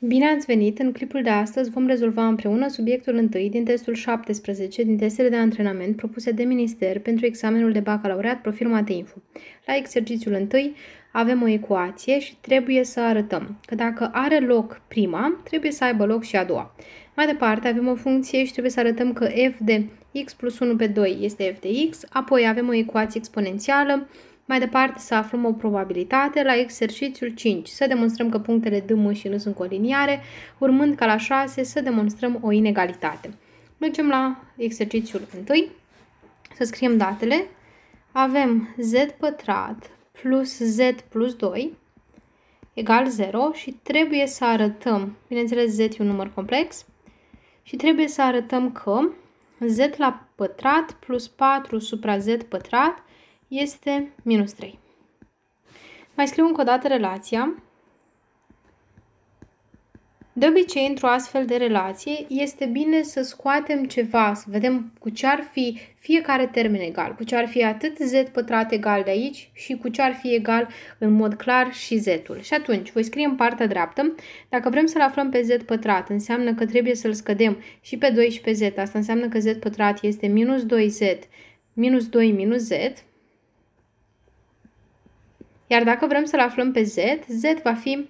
Bine ați venit! În clipul de astăzi vom rezolva împreună subiectul 1 din testul 17 din testele de antrenament propuse de minister pentru examenul de bacalaureat profil Mateinfo. La exercițiul 1 avem o ecuație și trebuie să arătăm că dacă are loc prima, trebuie să aibă loc și a doua. Mai departe avem o funcție și trebuie să arătăm că f de x plus 1 pe 2 este f de x, apoi avem o ecuație exponențială, mai departe să aflăm o probabilitate la exercițiul 5, să demonstrăm că punctele D, M și N sunt coliniare, urmând ca la 6 să demonstrăm o inegalitate. Mergem la exercițiul 1, să scriem datele. Avem Z pătrat plus Z plus 2 egal 0 și trebuie să arătăm, bineînțeles Z e un număr complex, și trebuie să arătăm că Z la pătrat plus 4 supra Z pătrat este minus 3. Mai scriu încă o dată relația. De obicei, într-o astfel de relație, este bine să scoatem ceva, să vedem cu ce ar fi fiecare termen egal, cu ce ar fi atât z pătrat egal de aici și cu ce ar fi egal în mod clar și z-ul. Și atunci, voi scrie în partea dreaptă, dacă vrem să-l aflăm pe z pătrat, înseamnă că trebuie să-l scădem și pe 2 și pe z, asta înseamnă că z pătrat este minus 2z, minus 2 minus z, iar dacă vrem să-l aflăm pe z, z va fi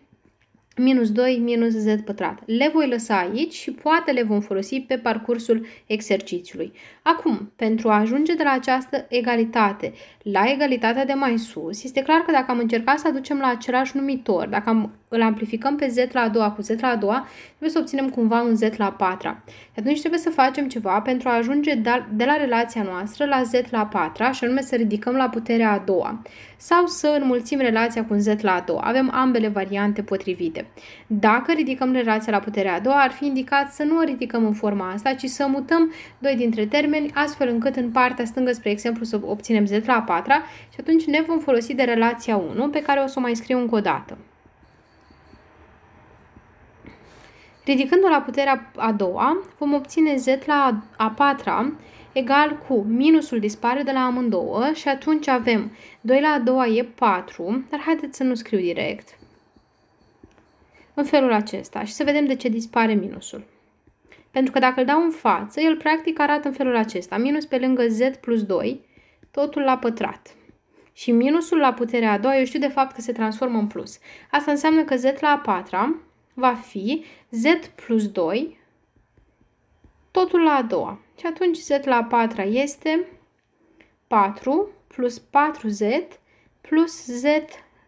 minus 2 minus z pătrat. Le voi lăsa aici și poate le vom folosi pe parcursul exercițiului. Acum, pentru a ajunge de la această egalitate la egalitatea de mai sus, este clar că dacă am încercat să aducem la același numitor, dacă am îl amplificăm pe z la a doua cu z la a doua, trebuie să obținem cumva un z la a patra. Atunci trebuie să facem ceva pentru a ajunge de la relația noastră la z la a patra, și anume să ridicăm la puterea a doua, sau să înmulțim relația cu un z la a doua. Avem ambele variante potrivite. Dacă ridicăm relația la puterea a doua, ar fi indicat să nu o ridicăm în forma asta, ci să mutăm doi dintre termeni, astfel încât în partea stângă, spre exemplu, să obținem z la a patra și atunci ne vom folosi de relația 1, pe care o să o mai scriu încă o dată. Ridicându-o la puterea a doua, vom obține z la a patra egal cu minusul dispare de la amândouă și atunci avem 2 la a doua e 4, dar haideți să nu scriu direct. În felul acesta și să vedem de ce dispare minusul. Pentru că dacă îl dau în față, el practic arată în felul acesta. Minus pe lângă z plus 2, totul la pătrat. Și minusul la puterea a doua, eu știu de fapt că se transformă în plus. Asta înseamnă că z la a patra va fi z plus 2, totul la a doua. Și atunci z la a patra este 4 plus 4z plus z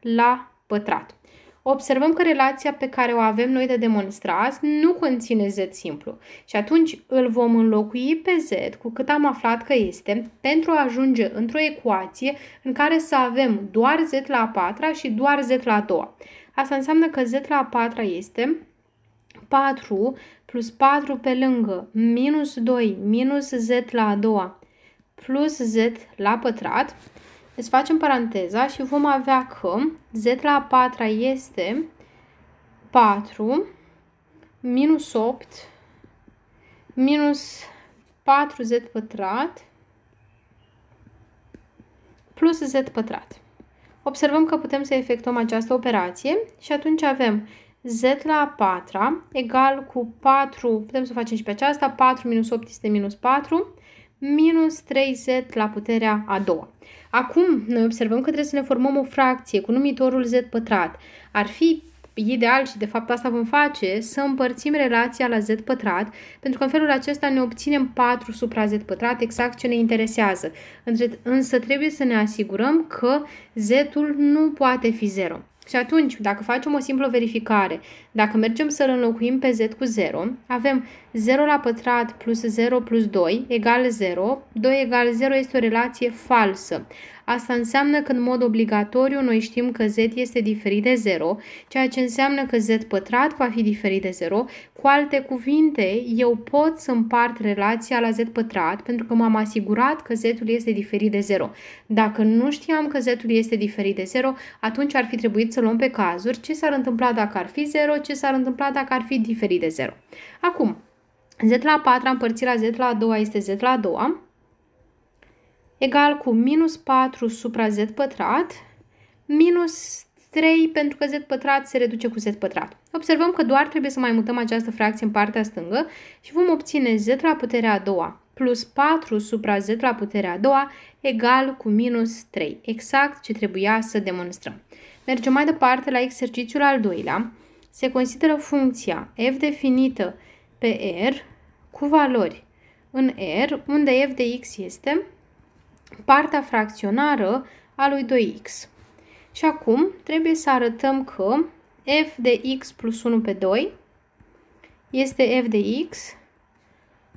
la pătrat. Observăm că relația pe care o avem noi de demonstrat nu conține z simplu și atunci îl vom înlocui pe z cu cât am aflat că este pentru a ajunge într-o ecuație în care să avem doar z la a patra și doar z la a doua. Asta înseamnă că z la a patra este 4 plus 4 pe lângă minus 2 minus z la a doua plus z la pătrat. Deci facem paranteza și vom avea că z la a patra este 4 minus 8 minus 4z pătrat plus z pătrat observăm că putem să efectuăm această operație și atunci avem z la 4 egal cu 4, putem să facem și pe aceasta, 4 minus 8 este minus 4, minus 3z la puterea a doua. Acum, noi observăm că trebuie să ne formăm o fracție cu numitorul z pătrat. Ar fi ideal și de fapt asta vom face, să împărțim relația la z pătrat, pentru că în felul acesta ne obținem 4 supra z pătrat, exact ce ne interesează. Însă trebuie să ne asigurăm că z-ul nu poate fi 0. Și atunci, dacă facem o simplă verificare dacă mergem să-l înlocuim pe z cu 0, avem 0 la pătrat plus 0 plus 2 egal 0, 2 egal 0 este o relație falsă. Asta înseamnă că în mod obligatoriu noi știm că z este diferit de 0, ceea ce înseamnă că z pătrat va fi diferit de 0. Cu alte cuvinte, eu pot să împart relația la z pătrat pentru că m-am asigurat că z-ul este diferit de 0. Dacă nu știam că z-ul este diferit de 0, atunci ar fi trebuit să luăm pe cazuri ce s-ar întâmpla dacă ar fi 0, ce s-ar întâmpla dacă ar fi diferit de 0. Acum, z la 4 împărțit la z la 2 este z la 2 egal cu minus 4 supra z pătrat minus 3 pentru că z pătrat se reduce cu z pătrat. Observăm că doar trebuie să mai mutăm această fracție în partea stângă și vom obține z la puterea a doua plus 4 supra z la puterea a doua egal cu minus 3, exact ce trebuia să demonstrăm. Mergem mai departe la exercițiul al doilea se consideră funcția f definită pe R cu valori în R, unde f de x este partea fracționară a lui 2x. Și acum trebuie să arătăm că f de x plus 1 pe 2 este f de x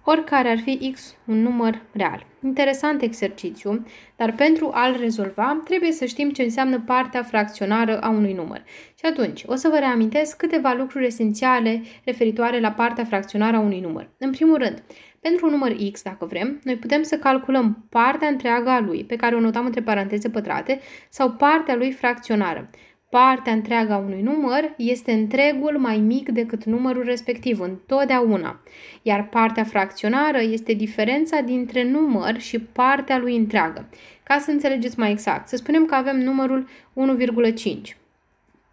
oricare ar fi X un număr real. Interesant exercițiu, dar pentru a-l rezolva trebuie să știm ce înseamnă partea fracționară a unui număr. Și atunci, o să vă reamintesc câteva lucruri esențiale referitoare la partea fracționară a unui număr. În primul rând, pentru un număr X, dacă vrem, noi putem să calculăm partea întreagă a lui, pe care o notăm între paranteze pătrate, sau partea lui fracționară partea întreagă a unui număr este întregul mai mic decât numărul respectiv întotdeauna, iar partea fracționară este diferența dintre număr și partea lui întreagă. Ca să înțelegeți mai exact, să spunem că avem numărul 1,5.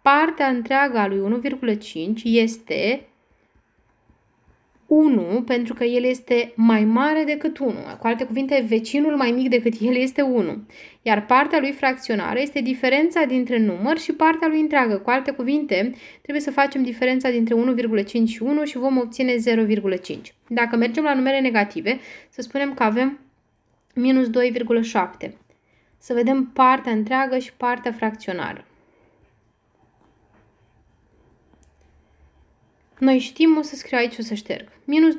Partea întreagă a lui 1,5 este 1 pentru că el este mai mare decât 1. Cu alte cuvinte, vecinul mai mic decât el este 1. Iar partea lui fracționară este diferența dintre număr și partea lui întreagă. Cu alte cuvinte, trebuie să facem diferența dintre 1,5 și 1 și vom obține 0,5. Dacă mergem la numere negative, să spunem că avem minus 2,7. Să vedem partea întreagă și partea fracționară. Noi știm, o să scriu aici, o să șterg. Minus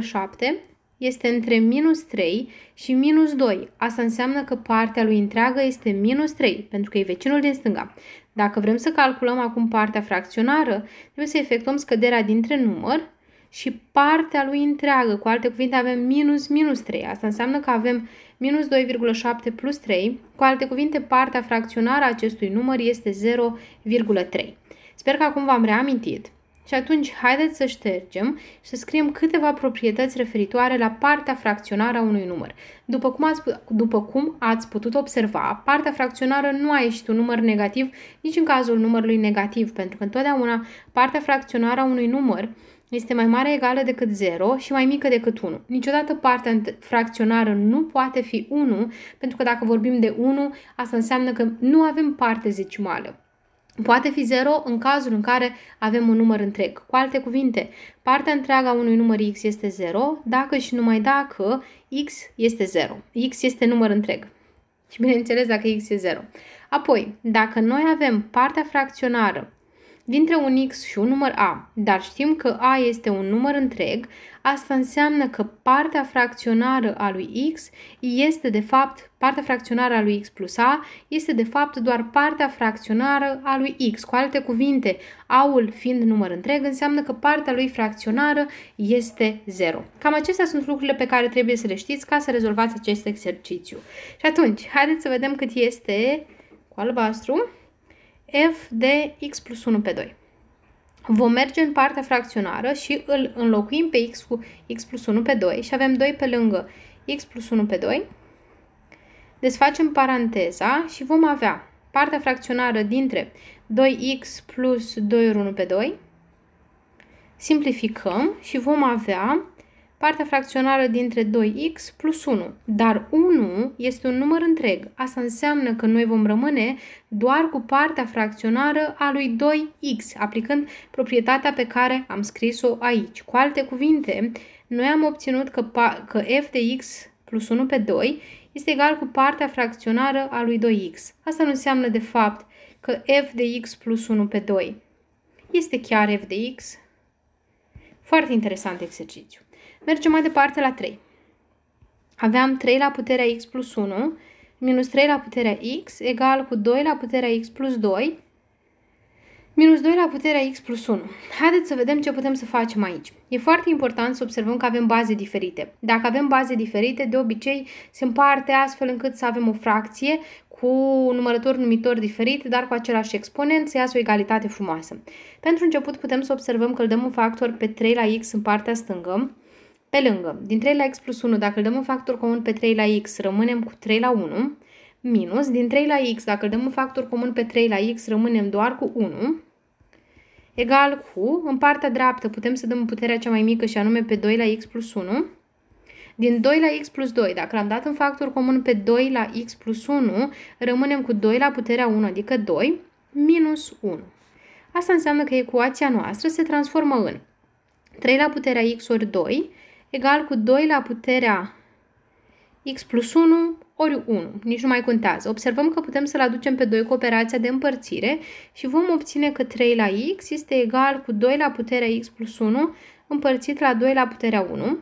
2,7 este între minus 3 și minus 2. Asta înseamnă că partea lui întreagă este minus 3, pentru că e vecinul din stânga. Dacă vrem să calculăm acum partea fracționară, trebuie să efectuăm scăderea dintre număr și partea lui întreagă. Cu alte cuvinte, avem minus minus 3. Asta înseamnă că avem minus 2,7 plus 3. Cu alte cuvinte, partea fracționară a acestui număr este 0,3. Sper că acum v-am reamintit și atunci haideți să ștergem și să scriem câteva proprietăți referitoare la partea fracționară a unui număr. După cum ați, după cum ați putut observa, partea fracționară nu a ieșit un număr negativ nici în cazul numărului negativ, pentru că întotdeauna partea fracționară a unui număr este mai mare egală decât 0 și mai mică decât 1. Niciodată partea fracționară nu poate fi 1, pentru că dacă vorbim de 1, asta înseamnă că nu avem parte zecimală. Poate fi 0 în cazul în care avem un număr întreg. Cu alte cuvinte, partea întreagă a unui număr x este 0 dacă și numai dacă x este 0. x este număr întreg. Și bineînțeles dacă x e 0. Apoi, dacă noi avem partea fracționară dintre un X și un număr A, dar știm că A este un număr întreg, asta înseamnă că partea fracționară a lui X este de fapt, partea fracționară a lui X plus A este de fapt doar partea fracționară a lui X. Cu alte cuvinte, A-ul fiind număr întreg înseamnă că partea lui fracționară este 0. Cam acestea sunt lucrurile pe care trebuie să le știți ca să rezolvați acest exercițiu. Și atunci, haideți să vedem cât este cu albastru f de x plus 1 pe 2. Vom merge în partea fracționară și îl înlocuim pe x cu x plus 1 pe 2 și avem 2 pe lângă x plus 1 pe 2. Desfacem paranteza și vom avea partea fracționară dintre 2x plus 2 ori 1 pe 2. Simplificăm și vom avea partea fracționară dintre 2x plus 1. Dar 1 este un număr întreg. Asta înseamnă că noi vom rămâne doar cu partea fracționară a lui 2x, aplicând proprietatea pe care am scris-o aici. Cu alte cuvinte, noi am obținut că, că f de x plus 1 pe 2 este egal cu partea fracționară a lui 2x. Asta nu înseamnă de fapt că f de x plus 1 pe 2 este chiar f de x. Foarte interesant exercițiu. Mergem mai departe la 3. Aveam 3 la puterea x plus 1 minus 3 la puterea x egal cu 2 la puterea x plus 2 minus 2 la puterea x plus 1. Haideți să vedem ce putem să facem aici. E foarte important să observăm că avem baze diferite. Dacă avem baze diferite, de obicei se împarte astfel încât să avem o fracție cu un numărător numitor diferit, dar cu același exponent, să iasă o egalitate frumoasă. Pentru început putem să observăm că îl dăm un factor pe 3 la x în partea stângă, pe lângă, din 3 la x plus 1, dacă îl dăm un factor comun pe 3 la x, rămânem cu 3 la 1, minus, din 3 la x, dacă îl dăm un factor comun pe 3 la x, rămânem doar cu 1, egal cu, în partea dreaptă putem să dăm puterea cea mai mică și anume pe 2 la x plus 1, din 2 la x plus 2, dacă l-am dat în factor comun pe 2 la x plus 1, rămânem cu 2 la puterea 1, adică 2, minus 1. Asta înseamnă că ecuația noastră se transformă în 3 la puterea x ori 2 egal cu 2 la puterea x plus 1 ori 1, nici nu mai contează. Observăm că putem să-l aducem pe 2 cu operația de împărțire și vom obține că 3 la x este egal cu 2 la puterea x plus 1 împărțit la 2 la puterea 1.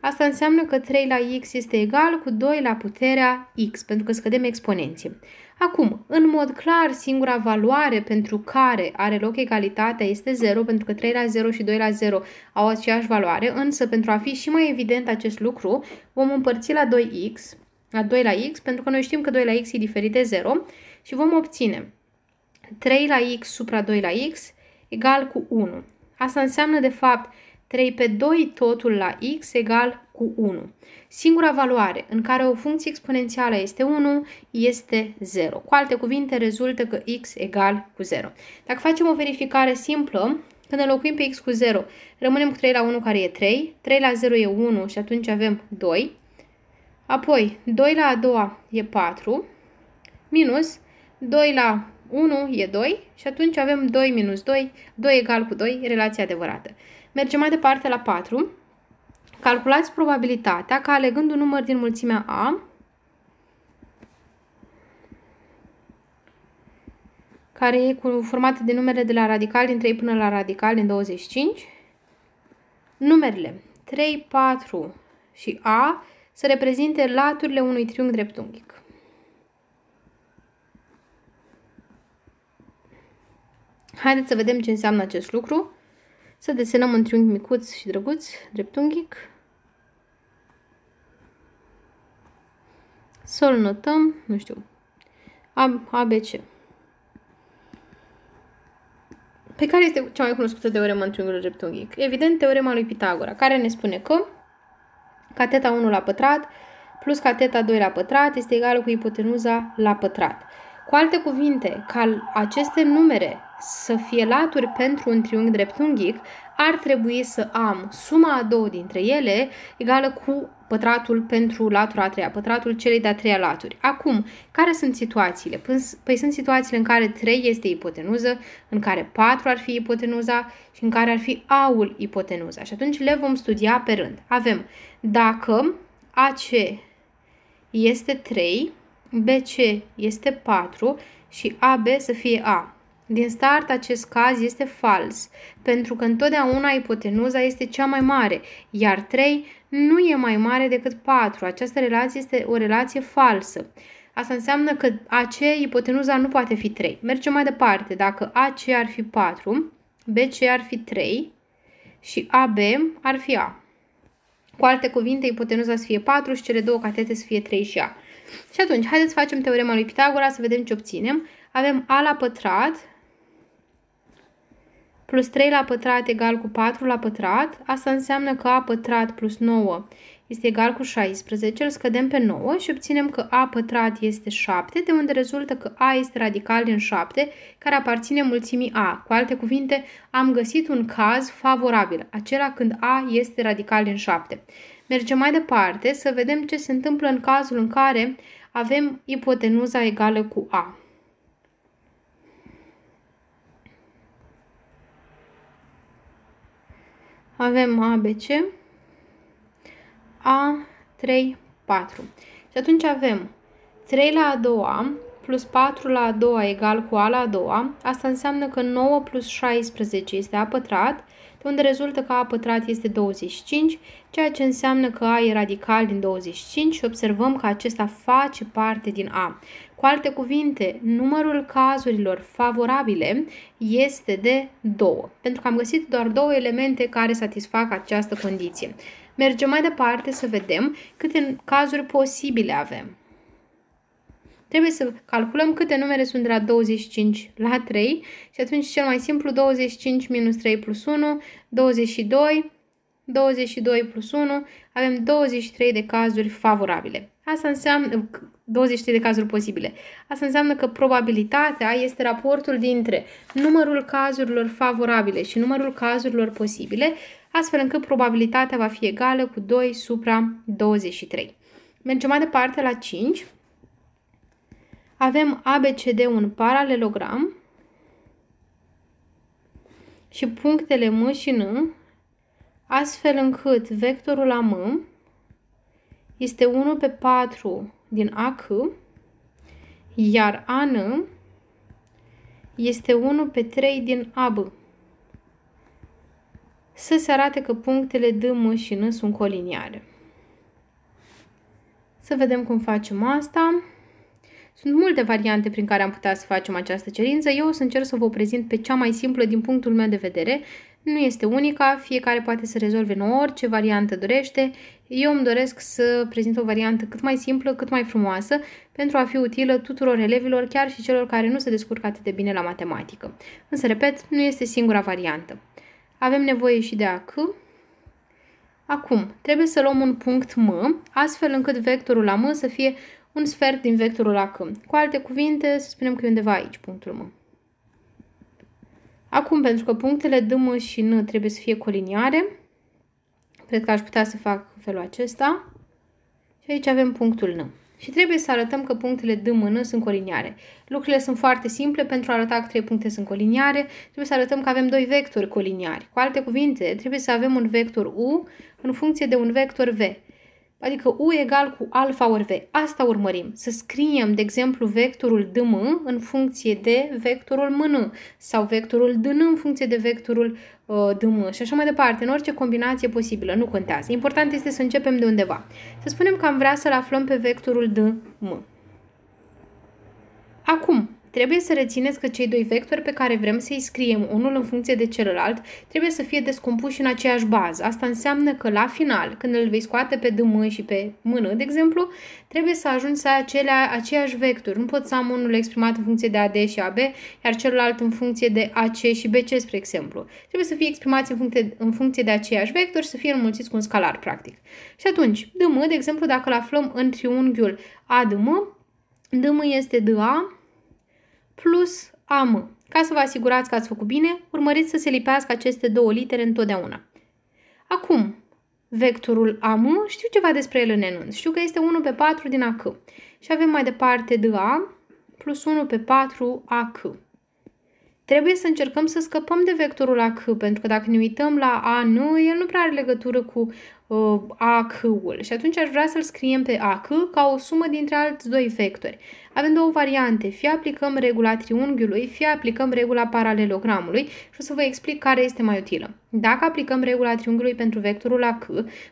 Asta înseamnă că 3 la x este egal cu 2 la puterea x, pentru că scădem exponenții. Acum, în mod clar, singura valoare pentru care are loc egalitatea este 0, pentru că 3 la 0 și 2 la 0 au aceeași valoare, însă pentru a fi și mai evident acest lucru, vom împărți la 2x, la 2 la x, pentru că noi știm că 2 la x e diferit de 0 și vom obține 3 la x supra 2 la x egal cu 1. Asta înseamnă, de fapt, 3 pe 2 totul la x egal cu 1. Singura valoare în care o funcție exponențială este 1 este 0. Cu alte cuvinte, rezultă că x egal cu 0. Dacă facem o verificare simplă, când înlocuim pe x cu 0, rămânem cu 3 la 1 care e 3, 3 la 0 e 1 și atunci avem 2, apoi 2 la a doua e 4, minus 2 la 1 e 2 și atunci avem 2 minus 2, 2 egal cu 2, relația adevărată. Mergem mai departe la 4. Calculați probabilitatea ca alegând un număr din mulțimea A, care e formată de numere de la radical din 3 până la radical din 25, numerele 3, 4 și A să reprezinte laturile unui triunghi dreptunghic. Haideți să vedem ce înseamnă acest lucru. Să desenăm un triunghi micuț și drăguț, dreptunghic. Să-l notăm, nu știu, ABC. Pe care este cea mai cunoscută teoremă în triunghiul dreptunghic? Evident, teorema lui Pitagora, care ne spune că cateta 1 la pătrat plus cateta 2 la pătrat este egală cu ipotenuza la pătrat. Cu alte cuvinte, ca aceste numere să fie laturi pentru un triunghi dreptunghic, ar trebui să am suma a două dintre ele egală cu pătratul pentru latura a treia, pătratul celei de-a treia laturi. Acum, care sunt situațiile? Păi sunt situațiile în care 3 este ipotenuză, în care 4 ar fi ipotenuza și în care ar fi aul ipotenuza. Și atunci le vom studia pe rând. Avem dacă AC este 3, BC este 4 și AB să fie A. Din start, acest caz este fals, pentru că întotdeauna ipotenuza este cea mai mare, iar 3 nu e mai mare decât 4. Această relație este o relație falsă. Asta înseamnă că AC, ipotenuza nu poate fi 3. Mergem mai departe. Dacă AC ar fi 4, BC ar fi 3 și AB ar fi A. Cu alte cuvinte, ipotenuza să fie 4 și cele două catete să fie 3 și A. Și atunci, haideți să facem teorema lui Pitagora să vedem ce obținem. Avem A la pătrat plus 3 la pătrat egal cu 4 la pătrat, asta înseamnă că a pătrat plus 9 este egal cu 16, îl scădem pe 9 și obținem că a pătrat este 7, de unde rezultă că a este radical din 7, care aparține mulțimii a. Cu alte cuvinte, am găsit un caz favorabil, acela când a este radical din 7. Mergem mai departe să vedem ce se întâmplă în cazul în care avem ipotenuza egală cu a. avem ABC, A, 3, 4. Și atunci avem 3 la a doua plus 4 la a doua egal cu A la a doua. Asta înseamnă că 9 plus 16 este A pătrat, de unde rezultă că A pătrat este 25, ceea ce înseamnă că A e radical din 25 și observăm că acesta face parte din A. Cu alte cuvinte, numărul cazurilor favorabile este de 2, pentru că am găsit doar două elemente care satisfac această condiție. Mergem mai departe să vedem câte cazuri posibile avem. Trebuie să calculăm câte numere sunt de la 25 la 3 și atunci cel mai simplu 25 minus 3 plus 1, 22, 22 plus 1, avem 23 de cazuri favorabile. Asta înseamnă 23 de cazuri posibile. Asta înseamnă că probabilitatea este raportul dintre numărul cazurilor favorabile și numărul cazurilor posibile, astfel încât probabilitatea va fi egală cu 2 supra 23. Mergem mai departe la 5. Avem ABCD un paralelogram și punctele M și N, astfel încât vectorul AM este 1 pe 4 din AC, iar AN este 1 pe 3 din AB. Să se arate că punctele D, M și N sunt coliniare. Să vedem cum facem asta. Sunt multe variante prin care am putea să facem această cerință. Eu o să încerc să vă prezint pe cea mai simplă din punctul meu de vedere, nu este unica, fiecare poate să rezolve în orice variantă dorește. Eu îmi doresc să prezint o variantă cât mai simplă, cât mai frumoasă, pentru a fi utilă tuturor elevilor, chiar și celor care nu se descurcă atât de bine la matematică. Însă, repet, nu este singura variantă. Avem nevoie și de AC. Acum, trebuie să luăm un punct M, astfel încât vectorul la M să fie un sfert din vectorul AC. Cu alte cuvinte, să spunem că e undeva aici punctul M. Acum, pentru că punctele D, M și N trebuie să fie coliniare, cred că aș putea să fac felul acesta. Și aici avem punctul N. Și trebuie să arătăm că punctele D, M, N sunt coliniare. Lucrurile sunt foarte simple. Pentru a arăta că trei puncte sunt coliniare, trebuie să arătăm că avem doi vectori coliniari. Cu alte cuvinte, trebuie să avem un vector U în funcție de un vector V. Adică U egal cu alfa ori V. Asta urmărim. Să scriem, de exemplu, vectorul DM în funcție de vectorul MN sau vectorul DN în funcție de vectorul uh, DM și așa mai departe, în orice combinație posibilă, nu contează. Important este să începem de undeva. Să spunem că am vrea să-l aflăm pe vectorul DM. Acum, Trebuie să rețineți că cei doi vectori pe care vrem să-i scriem unul în funcție de celălalt trebuie să fie descompuși în aceeași bază. Asta înseamnă că la final, când îl vei scoate pe dm și pe mână, de exemplu, trebuie să ajungi să ai acelea, aceiași vectori. Nu pot să am unul exprimat în funcție de AD și AB, iar celălalt în funcție de AC și BC, spre exemplu. Trebuie să fie exprimați în funcție, în funcție de aceiași vectori și să fie înmulțiți cu un scalar, practic. Și atunci, dm, de exemplu, dacă îl aflăm în triunghiul ADM, dm este DA, plus AM. Ca să vă asigurați că ați făcut bine, urmăriți să se lipească aceste două litere întotdeauna. Acum, vectorul AM, știu ceva despre el în enunț. Știu că este 1 pe 4 din AC. Și avem mai departe DA plus 1 pe 4 AC. Trebuie să încercăm să scăpăm de vectorul AC, pentru că dacă ne uităm la AN, el nu prea are legătură cu uh, AC-ul. Și atunci aș vrea să-l scriem pe AC ca o sumă dintre alți doi vectori. Avem două variante, fie aplicăm regula triunghiului, fie aplicăm regula paralelogramului și o să vă explic care este mai utilă. Dacă aplicăm regula triunghiului pentru vectorul AC,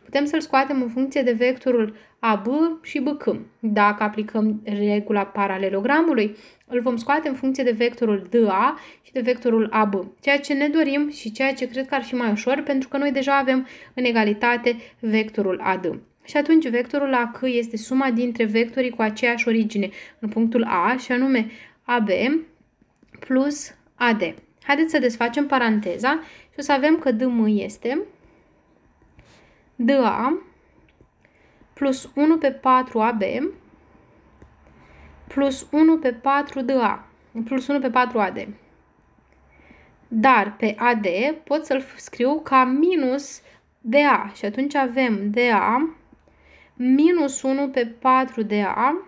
putem să-l scoatem în funcție de vectorul AB și BC. Dacă aplicăm regula paralelogramului, îl vom scoate în funcție de vectorul DA și de vectorul AB, ceea ce ne dorim și ceea ce cred că ar fi mai ușor, pentru că noi deja avem în egalitate vectorul AD și atunci vectorul AC este suma dintre vectorii cu aceeași origine în punctul A și anume AB plus AD. Haideți să desfacem paranteza și o să avem că DM este DA plus 1 pe 4 AB plus 1 pe 4 DA plus 1 pe 4 AD. Dar pe AD pot să-l scriu ca minus DA și atunci avem DA minus 1 pe 4 de A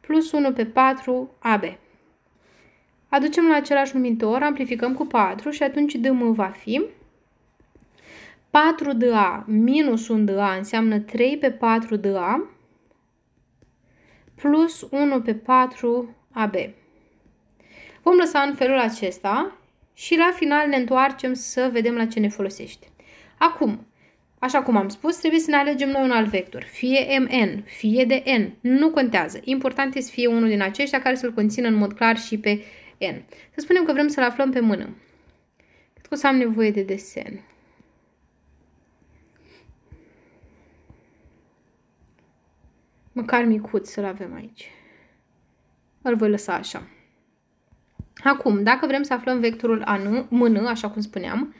plus 1 pe 4 AB. Aducem la același numitor, amplificăm cu 4 și atunci dm va fi 4 de A minus 1 de A înseamnă 3 pe 4 de A plus 1 pe 4 AB. Vom lăsa în felul acesta și la final ne întoarcem să vedem la ce ne folosește. Acum, Așa cum am spus, trebuie să ne alegem noi un alt vector, fie mn, fie de n, nu contează. Important este să fie unul din aceștia care să-l conțină în mod clar și pe n. Să spunem că vrem să-l aflăm pe mână. Cred că o să am nevoie de desen. Măcar micuț să-l avem aici. Îl voi lăsa așa. Acum, dacă vrem să aflăm vectorul mână, așa cum spuneam,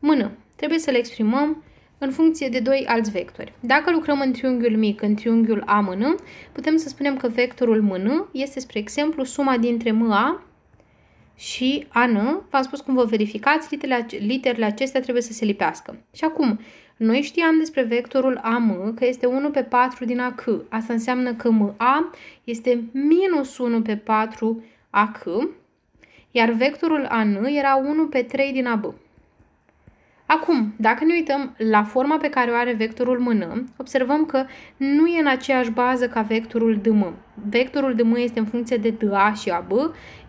mână, trebuie să-l exprimăm în funcție de doi alți vectori. Dacă lucrăm în triunghiul mic, în triunghiul A mână, putem să spunem că vectorul mână este, spre exemplu, suma dintre MA și AN. V-am spus cum vă verificați, literele, literele acestea trebuie să se lipească. Și acum, noi știam despre vectorul AM că este 1 pe 4 din AC. Asta înseamnă că MA este minus 1 pe 4 AC, iar vectorul AN era 1 pe 3 din AB. Acum, dacă ne uităm la forma pe care o are vectorul mână, observăm că nu e în aceeași bază ca vectorul dm. Vectorul dm este în funcție de da și ab,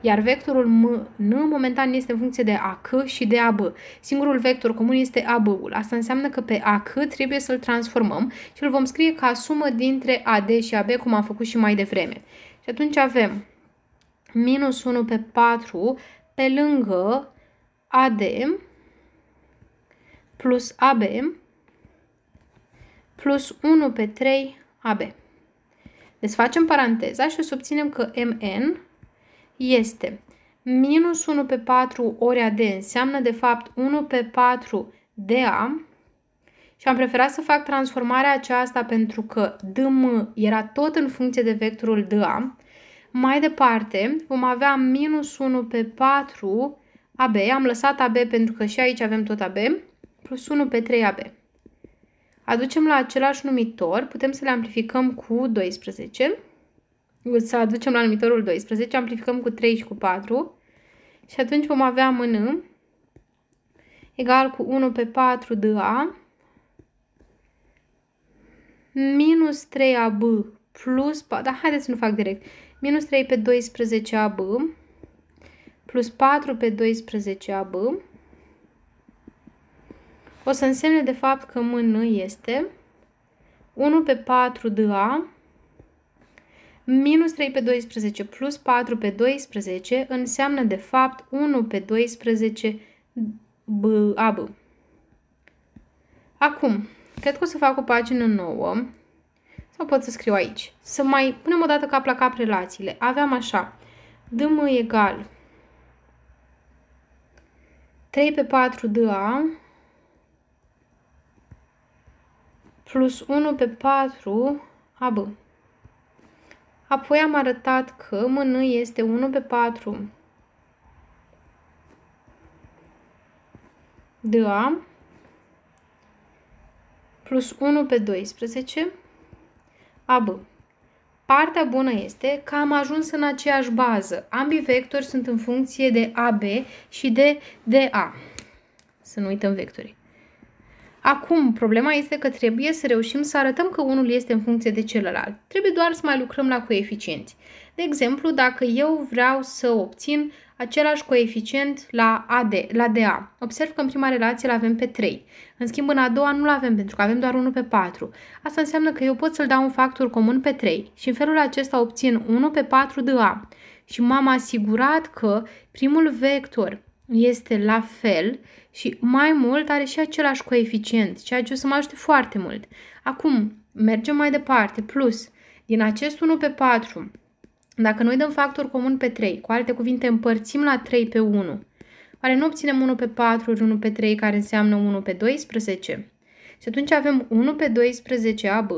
iar vectorul mn momentan este în funcție de ac și de ab. Singurul vector comun este ab-ul. Asta înseamnă că pe ac trebuie să-l transformăm și îl vom scrie ca sumă dintre ad și ab, cum am făcut și mai devreme. Și atunci avem minus 1 pe 4 pe lângă ad plus AB plus 1 pe 3 AB. Desfacem deci paranteza și o subținem că MN este minus 1 pe 4 ori AD înseamnă de fapt 1 pe 4 DA și am preferat să fac transformarea aceasta pentru că DM era tot în funcție de vectorul DA. Mai departe vom avea minus 1 pe 4 AB, am lăsat AB pentru că și aici avem tot AB, plus 1 pe 3AB. Aducem la același numitor, putem să le amplificăm cu 12, să aducem la numitorul 12, amplificăm cu 3 și cu 4 și atunci vom avea mână egal cu 1 pe 4 dA minus 3 AB plus 4, dar haideți să nu fac direct, minus 3 pe 12 AB plus 4 pe 12 AB o să însemne de fapt că mână este 1 pe 4 de A minus 3 pe 12 plus 4 pe 12 înseamnă de fapt 1 pe 12 B, A B. Acum, cred că o să fac o pagină nouă sau pot să scriu aici. Să mai punem o dată cap la cap relațiile. Aveam așa, dm egal 3 pe 4 de A plus 1 pe 4 AB. Apoi am arătat că MN este 1 pe 4 DA plus 1 pe 12 AB. Partea bună este că am ajuns în aceeași bază. Ambii vectori sunt în funcție de AB și de DA. Să nu uităm vectorii. Acum, problema este că trebuie să reușim să arătăm că unul este în funcție de celălalt. Trebuie doar să mai lucrăm la coeficienți. De exemplu, dacă eu vreau să obțin același coeficient la, AD, la DA, observ că în prima relație îl avem pe 3. În schimb, în a doua nu-l avem pentru că avem doar 1 pe 4. Asta înseamnă că eu pot să-l dau un factor comun pe 3 și în felul acesta obțin 1 pe 4 DA. Și m-am asigurat că primul vector este la fel și mai mult are și același coeficient, ceea ce o să mă ajute foarte mult. Acum, mergem mai departe, plus, din acest 1 pe 4, dacă noi dăm factor comun pe 3, cu alte cuvinte împărțim la 3 pe 1, oare nu obținem 1 pe 4 ori 1 pe 3 care înseamnă 1 pe 12? Și atunci avem 1 pe 12 AB,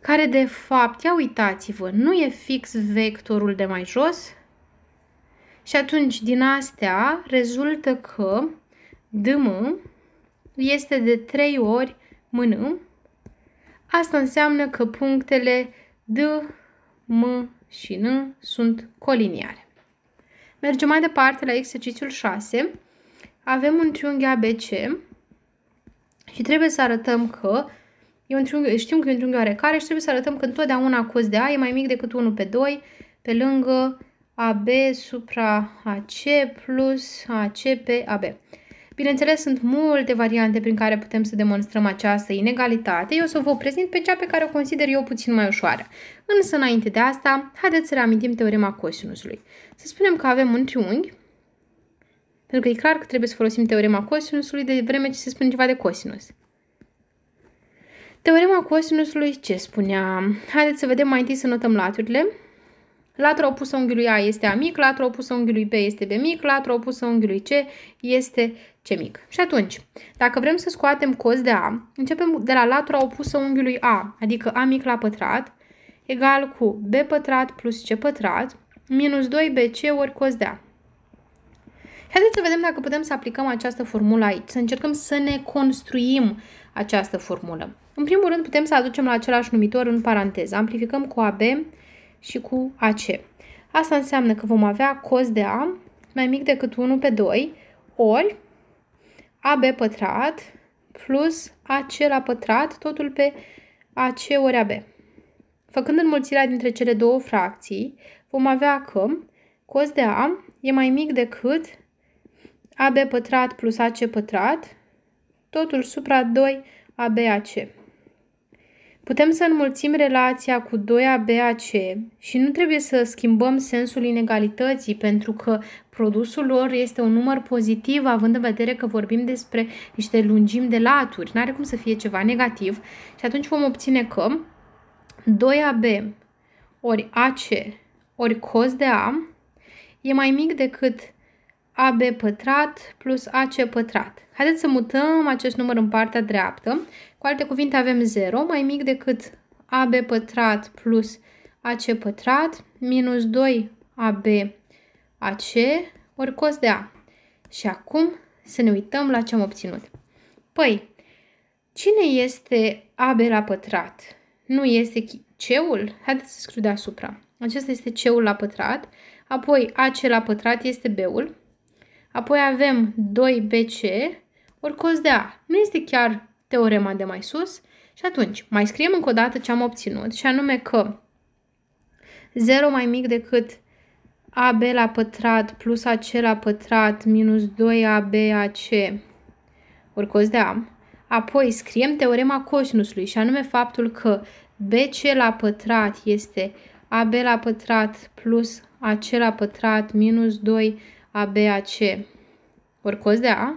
care de fapt, ia uitați-vă, nu e fix vectorul de mai jos, și atunci, din astea, rezultă că dm este de 3 ori mn. Asta înseamnă că punctele d, m și n sunt coliniare. Mergem mai departe la exercițiul 6. Avem un triunghi ABC și trebuie să arătăm că e un triunghi, știm că e un triunghi oarecare și trebuie să arătăm că întotdeauna cos de A e mai mic decât 1 pe 2 pe lângă AB supra AC plus AC pe AB. Bineînțeles, sunt multe variante prin care putem să demonstrăm această inegalitate. Eu o să vă prezint pe cea pe care o consider eu puțin mai ușoară. Însă, înainte de asta, haideți să reamintim teorema cosinusului. Să spunem că avem un triunghi, pentru că e clar că trebuie să folosim teorema cosinusului de vreme ce se spune ceva de cosinus. Teorema cosinusului ce spunea? Haideți să vedem mai întâi să notăm laturile. Latura opusă unghiului A este A mic, latura opusă unghiului B este B mic, latura opusă unghiului C este C mic. Și atunci, dacă vrem să scoatem cos de A, începem de la latura opusă unghiului A, adică A mic la pătrat, egal cu B pătrat plus C pătrat, minus 2bc ori cos de A. Haideți să vedem dacă putem să aplicăm această formulă aici, să încercăm să ne construim această formulă. În primul rând, putem să aducem la același numitor în paranteză. Amplificăm cu AB și cu AC. Asta înseamnă că vom avea cos de A mai mic decât 1 pe 2 ori AB pătrat plus AC la pătrat, totul pe AC ori AB. Făcând înmulțirea dintre cele două fracții, vom avea că cos de A e mai mic decât AB pătrat plus AC pătrat, totul supra 2 ABAC. Putem să înmulțim relația cu 2ABAC și nu trebuie să schimbăm sensul inegalității pentru că produsul lor este un număr pozitiv având în vedere că vorbim despre niște lungimi de laturi. N-are cum să fie ceva negativ și atunci vom obține că 2AB ori AC ori cos de A e mai mic decât AB pătrat plus AC pătrat. Haideți să mutăm acest număr în partea dreaptă cu alte cuvinte avem 0 mai mic decât AB pătrat plus AC pătrat minus 2AB AC ori cos de A. Și acum să ne uităm la ce am obținut. Păi, cine este AB la pătrat? Nu este C-ul? Haideți să scriu deasupra. Acesta este C-ul la pătrat, apoi AC la pătrat este B-ul, apoi avem 2BC ori cos de A. Nu este chiar teorema de mai sus și atunci mai scriem încă o dată ce am obținut și anume că 0 mai mic decât AB la pătrat plus AC la pătrat minus 2ABAC ori cos de A. Apoi scriem teorema cosinusului și anume faptul că BC la pătrat este AB la pătrat plus AC la pătrat minus 2 ABAC ori cos de A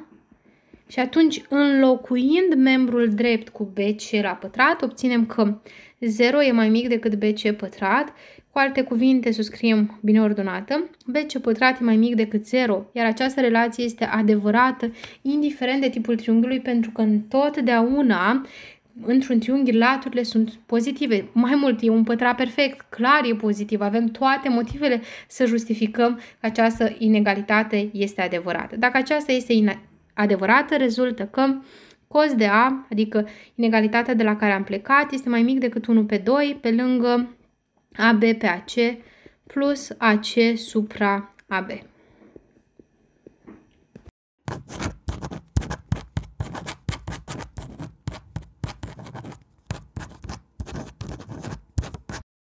și atunci, înlocuind membrul drept cu BC la pătrat, obținem că 0 e mai mic decât BC pătrat. Cu alte cuvinte, să scriem bine ordonată, BC pătrat e mai mic decât 0, iar această relație este adevărată, indiferent de tipul triunghiului, pentru că întotdeauna într-un triunghi laturile sunt pozitive. Mai mult, e un pătrat perfect, clar e pozitiv. Avem toate motivele să justificăm că această inegalitate este adevărată. Dacă aceasta este adevărată rezultă că cos de A, adică inegalitatea de la care am plecat, este mai mic decât 1 pe 2 pe lângă AB pe AC plus AC supra AB.